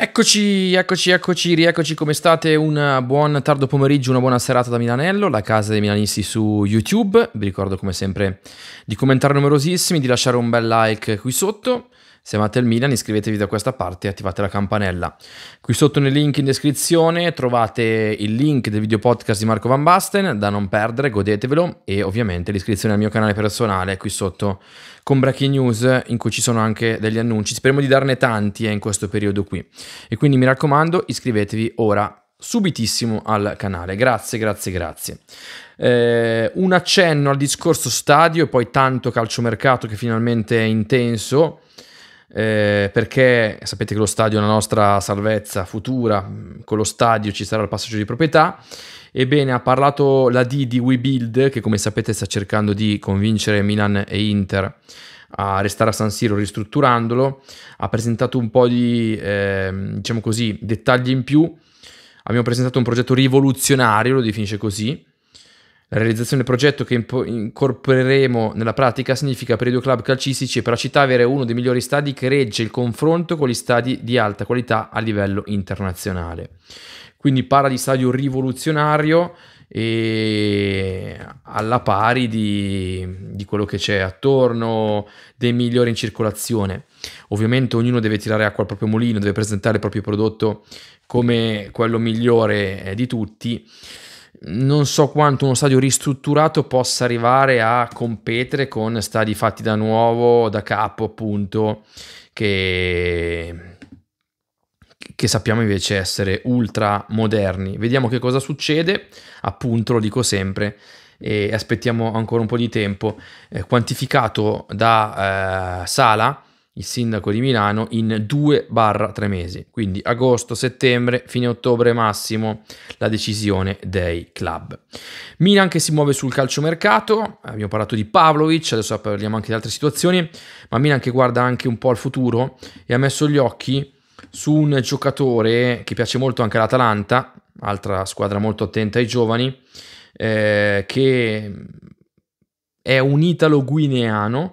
Eccoci, eccoci, eccoci, rieccoci come state, un buon tardo pomeriggio, una buona serata da Milanello, la casa dei milanisti su YouTube, vi ricordo come sempre di commentare numerosissimi, di lasciare un bel like qui sotto, se amate il Milan iscrivetevi da questa parte e attivate la campanella. Qui sotto nel link in descrizione trovate il link del video podcast di Marco Van Basten, da non perdere, godetevelo e ovviamente l'iscrizione al mio canale personale qui sotto con breaking news in cui ci sono anche degli annunci. Speriamo di darne tanti eh, in questo periodo qui. E quindi mi raccomando iscrivetevi ora subitissimo al canale. Grazie, grazie, grazie. Eh, un accenno al discorso stadio e poi tanto calciomercato che finalmente è intenso eh, perché sapete che lo stadio è la nostra salvezza futura, mm, con lo stadio ci sarà il passaggio di proprietà. Ebbene, ha parlato la D di WeBuild, che come sapete sta cercando di convincere Milan e Inter a restare a San Siro ristrutturandolo, ha presentato un po' di, eh, diciamo così, dettagli in più. Abbiamo presentato un progetto rivoluzionario, lo definisce così, la realizzazione del progetto che impo- incorporeremo nella pratica significa per i due club calcistici e per la città avere uno dei migliori stadi che regge il confronto con gli stadi di alta qualità a livello internazionale. Quindi parla di stadio rivoluzionario e alla pari di, di quello che c'è attorno, dei migliori in circolazione. Ovviamente ognuno deve tirare acqua al proprio mulino, deve presentare il proprio prodotto come quello migliore eh, di tutti non so quanto uno stadio ristrutturato possa arrivare a competere con stadi fatti da nuovo, da capo appunto, che, che sappiamo invece essere ultra moderni. Vediamo che cosa succede, appunto lo dico sempre, e aspettiamo ancora un po' di tempo. Eh, quantificato da eh, Sala, il sindaco di Milano in 2-3 mesi, quindi agosto, settembre, fine ottobre massimo la decisione dei club. Milan che si muove sul calciomercato, abbiamo parlato di Pavlovic, adesso parliamo anche di altre situazioni, ma Milan che guarda anche un po' al futuro e ha messo gli occhi su un giocatore che piace molto anche all'Atalanta, altra squadra molto attenta ai giovani, eh, che è un italo-guineano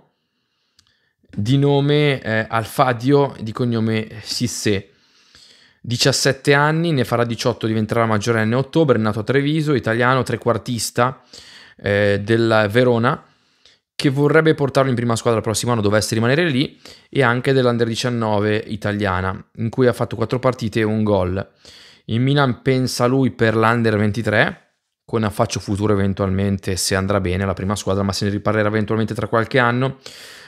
di nome eh, Alfadio, di cognome Sisse. 17 anni, ne farà 18, diventerà maggiorenne a ottobre, nato a Treviso, italiano, trequartista eh, della Verona, che vorrebbe portarlo in prima squadra il prossimo anno, dovesse rimanere lì, e anche dell'Under 19 italiana, in cui ha fatto 4 partite e un gol. In Milan pensa lui per l'Under 23, con affaccio futuro eventualmente se andrà bene la prima squadra, ma se ne riparlerà eventualmente tra qualche anno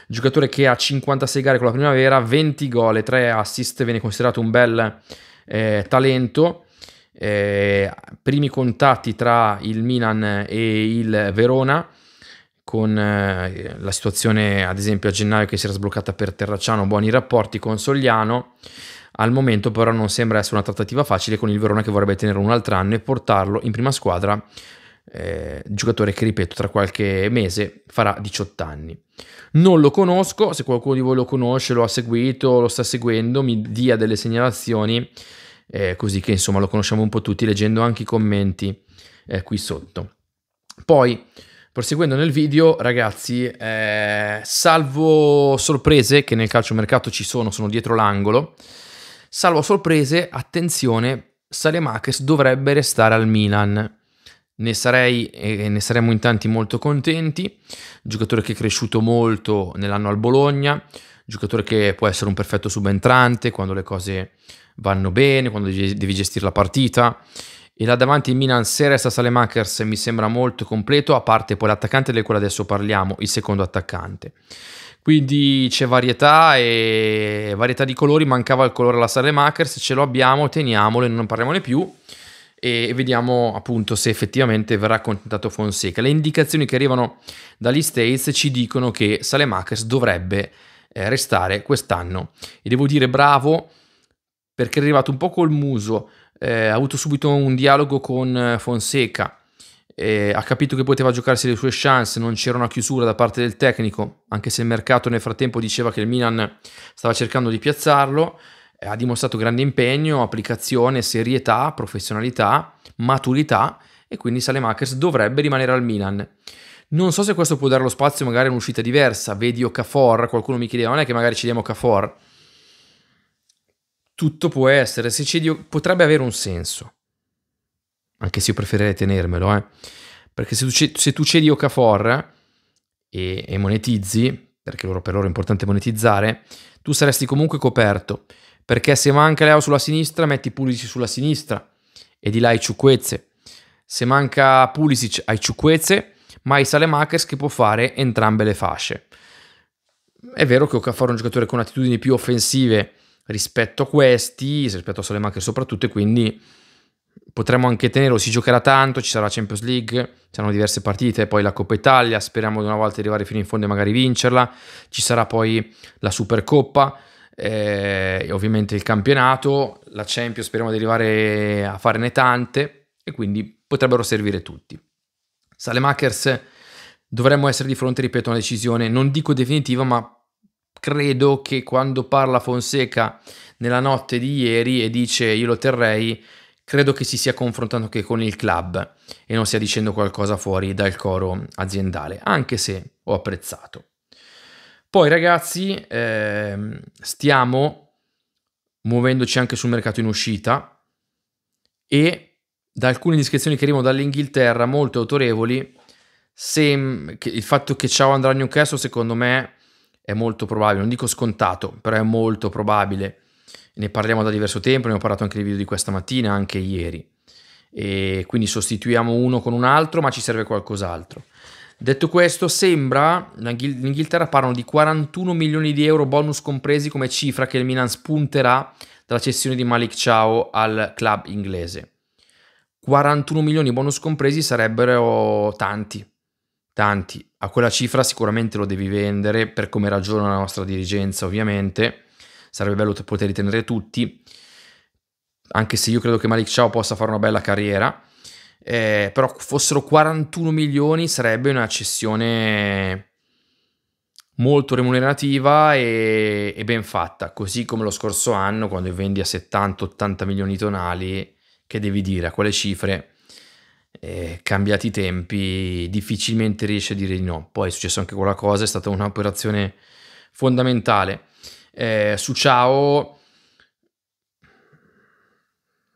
giocatore che ha 56 gare con la primavera, 20 gol e 3 assist, viene considerato un bel eh, talento. Eh, primi contatti tra il Milan e il Verona con eh, la situazione ad esempio a gennaio che si era sbloccata per Terracciano, buoni rapporti con Sogliano. Al momento però non sembra essere una trattativa facile con il Verona che vorrebbe tenere un altro anno e portarlo in prima squadra eh, giocatore che ripeto tra qualche mese farà 18 anni. Non lo conosco, se qualcuno di voi lo conosce, lo ha seguito, lo sta seguendo, mi dia delle segnalazioni, eh, così che insomma lo conosciamo un po' tutti leggendo anche i commenti eh, qui sotto. Poi, proseguendo nel video, ragazzi, eh, salvo sorprese che nel calciomercato ci sono, sono dietro l'angolo, salvo sorprese, attenzione, Salemakers dovrebbe restare al Milan ne sarei e ne saremmo in tanti molto contenti. Giocatore che è cresciuto molto nell'anno al Bologna, giocatore che può essere un perfetto subentrante quando le cose vanno bene, quando devi gestire la partita. E là davanti il Milan, se resta Salemakers, mi sembra molto completo, a parte poi l'attaccante del quale adesso parliamo, il secondo attaccante. Quindi c'è varietà e varietà di colori, mancava il colore alla Salemakers, ce lo abbiamo, teniamolo e non parliamone più e vediamo appunto se effettivamente verrà accontentato Fonseca. Le indicazioni che arrivano dagli States ci dicono che Salemakers dovrebbe eh, restare quest'anno e devo dire bravo perché è arrivato un po' col muso, eh, ha avuto subito un dialogo con Fonseca, eh, ha capito che poteva giocarsi le sue chance, non c'era una chiusura da parte del tecnico, anche se il mercato nel frattempo diceva che il Milan stava cercando di piazzarlo, eh, ha dimostrato grande impegno, applicazione, serietà, professionalità, maturità e quindi Salemakers dovrebbe rimanere al Milan. Non so se questo può dare lo spazio magari a un'uscita diversa, vedi Okafor, qualcuno mi chiedeva, non è che magari ci diamo Okafor? Tutto può essere, se cedi, potrebbe avere un senso, anche se io preferirei tenermelo, eh. perché se tu, se tu cedi Okafor e, e monetizzi, perché loro, per loro è importante monetizzare, tu saresti comunque coperto perché se manca Leo sulla sinistra metti Pulisic sulla sinistra e di là hai Ciucquezze. Se manca Pulisic ai Ciucquezze, ma hai Salemakers che può fare entrambe le fasce. È vero che Okafor è un giocatore con attitudini più offensive rispetto a questi, rispetto a Salemakers soprattutto, e quindi potremmo anche tenerlo, si giocherà tanto, ci sarà la Champions League, ci saranno diverse partite, poi la Coppa Italia, speriamo di una volta arrivare fino in fondo e magari vincerla, ci sarà poi la Supercoppa, eh, ovviamente il campionato, la Champions speriamo di arrivare a farne tante e quindi potrebbero servire tutti. Salemakers dovremmo essere di fronte, ripeto, a una decisione non dico definitiva, ma credo che quando parla Fonseca nella notte di ieri e dice io lo terrei, credo che si sia confrontato anche con il club e non stia dicendo qualcosa fuori dal coro aziendale, anche se ho apprezzato. Poi ragazzi, ehm, stiamo muovendoci anche sul mercato in uscita e da alcune indiscrezioni che arrivano dall'Inghilterra molto autorevoli, se, che, il fatto che Ciao andrà a Newcastle secondo me è molto probabile, non dico scontato, però è molto probabile. Ne parliamo da diverso tempo, ne ho parlato anche nei video di questa mattina, anche ieri. E quindi sostituiamo uno con un altro, ma ci serve qualcos'altro. Detto questo, sembra, in Inghilterra parlano di 41 milioni di euro bonus compresi come cifra che il Milan spunterà dalla cessione di Malik Ciao al club inglese. 41 milioni bonus compresi sarebbero tanti, tanti. A quella cifra sicuramente lo devi vendere, per come ragiona la nostra dirigenza ovviamente. Sarebbe bello poterli tenere tutti, anche se io credo che Malik Ciao possa fare una bella carriera eh, però fossero 41 milioni sarebbe una cessione molto remunerativa e, e, ben fatta, così come lo scorso anno quando vendi a 70-80 milioni tonali, che devi dire a quale cifre, eh, cambiati i tempi, difficilmente riesci a dire di no. Poi è successo anche quella cosa, è stata un'operazione fondamentale. Eh, su Ciao,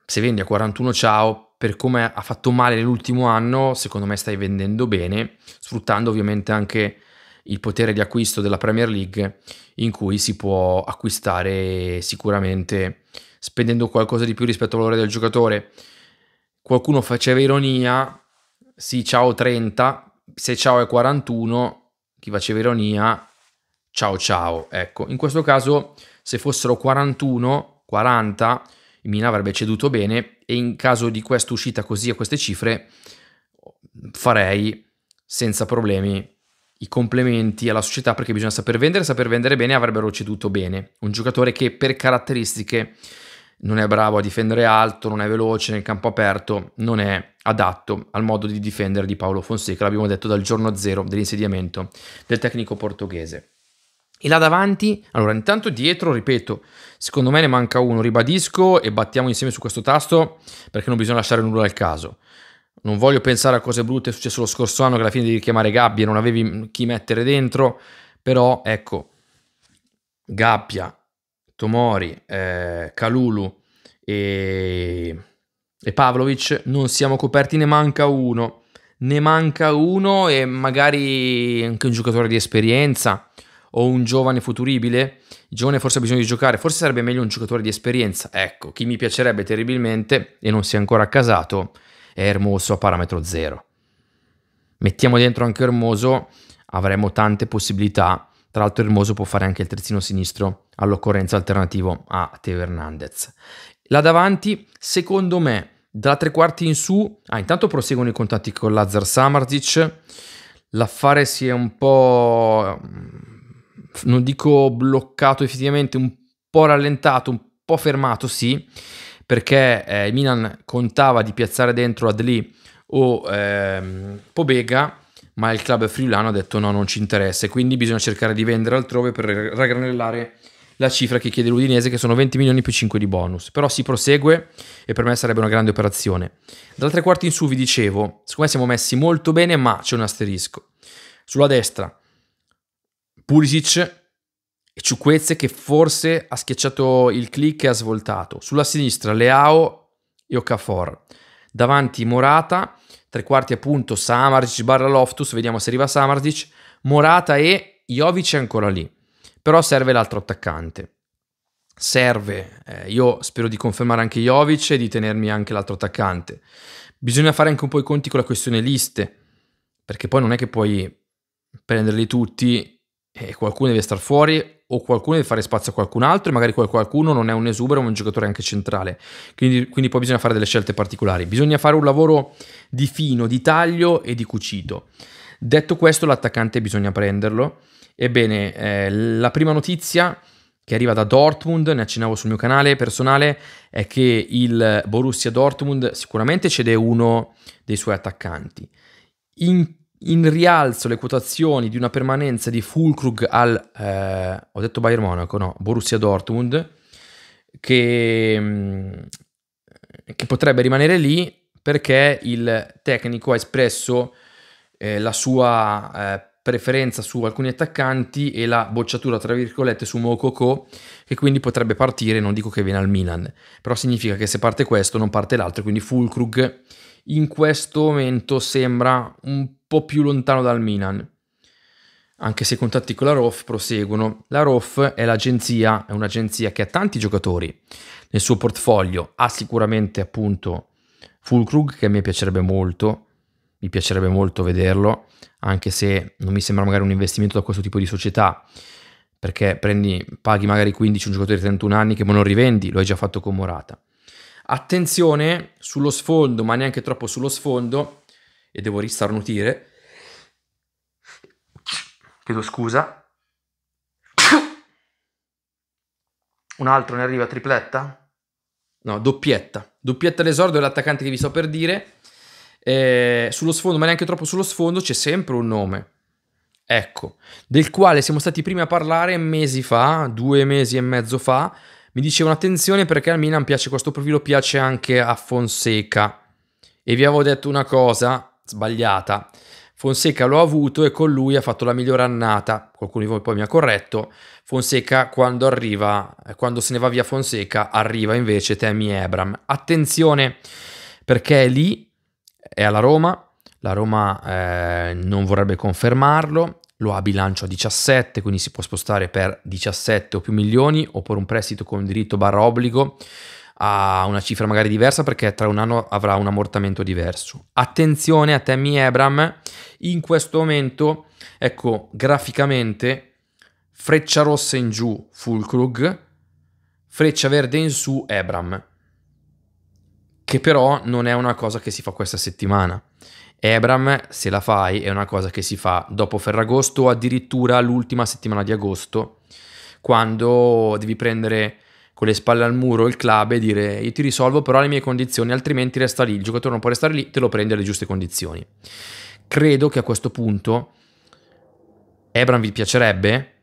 se vendi a 41 Ciao, per come ha fatto male nell'ultimo anno, secondo me stai vendendo bene, sfruttando ovviamente anche il potere di acquisto della Premier League in cui si può acquistare sicuramente spendendo qualcosa di più rispetto al valore del giocatore. Qualcuno faceva ironia, sì ciao 30, se ciao è 41, chi faceva ironia, ciao ciao. Ecco, in questo caso se fossero 41, 40 il Milan avrebbe ceduto bene e in caso di questa uscita così a queste cifre farei senza problemi i complementi alla società perché bisogna saper vendere, saper vendere bene avrebbero ceduto bene. Un giocatore che per caratteristiche non è bravo a difendere alto, non è veloce nel campo aperto, non è adatto al modo di difendere di Paolo Fonseca, l'abbiamo detto dal giorno zero dell'insediamento del tecnico portoghese. E là davanti, allora intanto dietro, ripeto, secondo me ne manca uno, ribadisco e battiamo insieme su questo tasto perché non bisogna lasciare nulla al caso. Non voglio pensare a cose brutte successe lo scorso anno che alla fine devi chiamare gabbia, non avevi chi mettere dentro, però ecco, Gabbia, Tomori, eh, Calulu e, e Pavlovic non siamo coperti, ne manca uno. Ne manca uno e magari anche un giocatore di esperienza o un giovane futuribile? Il giovane forse ha bisogno di giocare, forse sarebbe meglio un giocatore di esperienza. Ecco, chi mi piacerebbe terribilmente e non si è ancora accasato è Hermoso a parametro zero. Mettiamo dentro anche Hermoso, avremo tante possibilità. Tra l'altro Hermoso può fare anche il terzino sinistro all'occorrenza alternativo a Teo Hernandez. Là davanti, secondo me, da tre quarti in su, ah, intanto proseguono i contatti con Lazar Samarzic. L'affare si è un po' non dico bloccato effettivamente, un po' rallentato, un po' fermato, sì, perché eh, il Milan contava di piazzare dentro Adli o ehm, Pobega, ma il club friulano ha detto no, non ci interessa, quindi bisogna cercare di vendere altrove per raggranellare la cifra che chiede l'Udinese, che sono 20 milioni più 5 di bonus. Però si prosegue e per me sarebbe una grande operazione. Dal tre quarti in su vi dicevo, siccome siamo messi molto bene, ma c'è un asterisco. Sulla destra, Pulisic e Ciuquezze che forse ha schiacciato il click e ha svoltato. Sulla sinistra Leao e Okafor. Davanti Morata, tre quarti appunto Samardic barra Loftus, vediamo se arriva Samardic. Morata e Jovic è ancora lì, però serve l'altro attaccante. Serve, eh, io spero di confermare anche Jovic e di tenermi anche l'altro attaccante. Bisogna fare anche un po' i conti con la questione liste, perché poi non è che puoi prenderli tutti e qualcuno deve star fuori o qualcuno deve fare spazio a qualcun altro e magari quel qualcuno non è un esubero ma un giocatore anche centrale. Quindi, quindi poi bisogna fare delle scelte particolari. Bisogna fare un lavoro di fino, di taglio e di cucito. Detto questo, l'attaccante bisogna prenderlo. Ebbene, eh, la prima notizia che arriva da Dortmund, ne accennavo sul mio canale personale, è che il Borussia Dortmund sicuramente cede uno dei suoi attaccanti. In in rialzo le quotazioni di una permanenza di Fulkrug al, eh, ho detto Bayern Monaco, no, Borussia Dortmund, che, mm, che potrebbe rimanere lì perché il tecnico ha espresso eh, la sua eh, preferenza su alcuni attaccanti e la bocciatura tra virgolette su Mokoko che quindi potrebbe partire, non dico che viene al Milan, però significa che se parte questo non parte l'altro, quindi Fulkrug in questo momento sembra un po' più lontano dal Milan. Anche se i contatti con la ROF proseguono, la ROF è, l'agenzia, è un'agenzia che ha tanti giocatori nel suo portfolio, ha sicuramente appunto Fulkrug che a me piacerebbe molto, mi piacerebbe molto vederlo, anche se non mi sembra magari un investimento da questo tipo di società, perché prendi, paghi magari 15 un giocatore di 31 anni che non rivendi, lo hai già fatto con Morata. Attenzione sullo sfondo, ma neanche troppo sullo sfondo, e devo ristarnutire. Chiedo scusa. Un altro ne arriva tripletta? No, doppietta. Doppietta all'esordio è l'attaccante che vi sto per dire. Eh, sullo sfondo, ma neanche troppo sullo sfondo, c'è sempre un nome. Ecco, del quale siamo stati i primi a parlare mesi fa, due mesi e mezzo fa. Mi dicevano attenzione perché al Milan piace questo profilo, piace anche a Fonseca. E vi avevo detto una cosa, sbagliata. Fonseca lo ha avuto e con lui ha fatto la migliore annata. Qualcuno di voi poi mi ha corretto. Fonseca quando arriva, eh, quando se ne va via Fonseca, arriva invece Temi Ebram. Attenzione perché è lì, è alla Roma, la Roma eh, non vorrebbe confermarlo, lo ha bilancio a 17, quindi si può spostare per 17 o più milioni o per un prestito con diritto barra obbligo a una cifra magari diversa perché tra un anno avrà un ammortamento diverso. Attenzione a Temi Ebram, in questo momento, ecco, graficamente, freccia rossa in giù Fulkrug, freccia verde in su Ebram, che però non è una cosa che si fa questa settimana. Ebram, se la fai, è una cosa che si fa dopo Ferragosto o addirittura l'ultima settimana di agosto, quando devi prendere con le spalle al muro il club e dire io ti risolvo però alle mie condizioni, altrimenti resta lì, il giocatore non può restare lì, te lo prende alle giuste condizioni. Credo che a questo punto Ebram vi piacerebbe,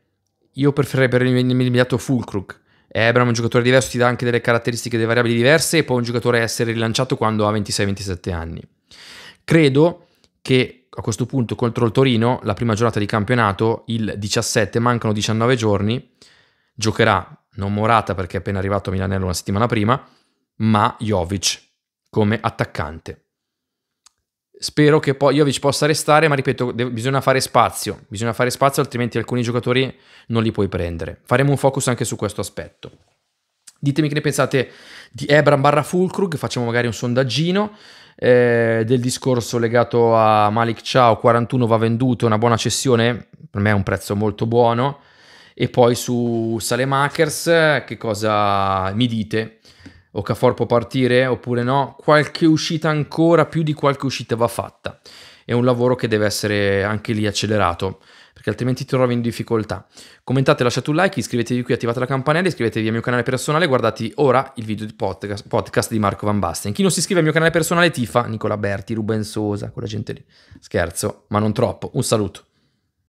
io preferirei per l'immediato Fulcrook. Ebram è un giocatore diverso, ti dà anche delle caratteristiche, delle variabili diverse e può un giocatore essere rilanciato quando ha 26-27 anni. Credo che a questo punto contro il Torino, la prima giornata di campionato, il 17, mancano 19 giorni, Giocherà non Morata perché è appena arrivato a Milanello una settimana prima, ma Jovic come attaccante. Spero che poi Jovic possa restare, ma ripeto, de- bisogna fare spazio, bisogna fare spazio altrimenti alcuni giocatori non li puoi prendere. Faremo un focus anche su questo aspetto. Ditemi che ne pensate di Ebram barra Fulkrug, facciamo magari un sondaggino eh, del discorso legato a Malik Ciao, 41 va venduto, è una buona cessione, per me è un prezzo molto buono, e poi su Salemakers, che cosa mi dite? Okafor può partire oppure no? Qualche uscita ancora, più di qualche uscita va fatta. È un lavoro che deve essere anche lì accelerato perché altrimenti ti trovi in difficoltà. Commentate, lasciate un like, iscrivetevi qui, attivate la campanella, iscrivetevi al mio canale personale, guardate ora il video di podcast, podcast, di Marco Van Basten. Chi non si iscrive al mio canale personale tifa Nicola Berti, Ruben Sosa, quella gente lì. Scherzo, ma non troppo. Un saluto.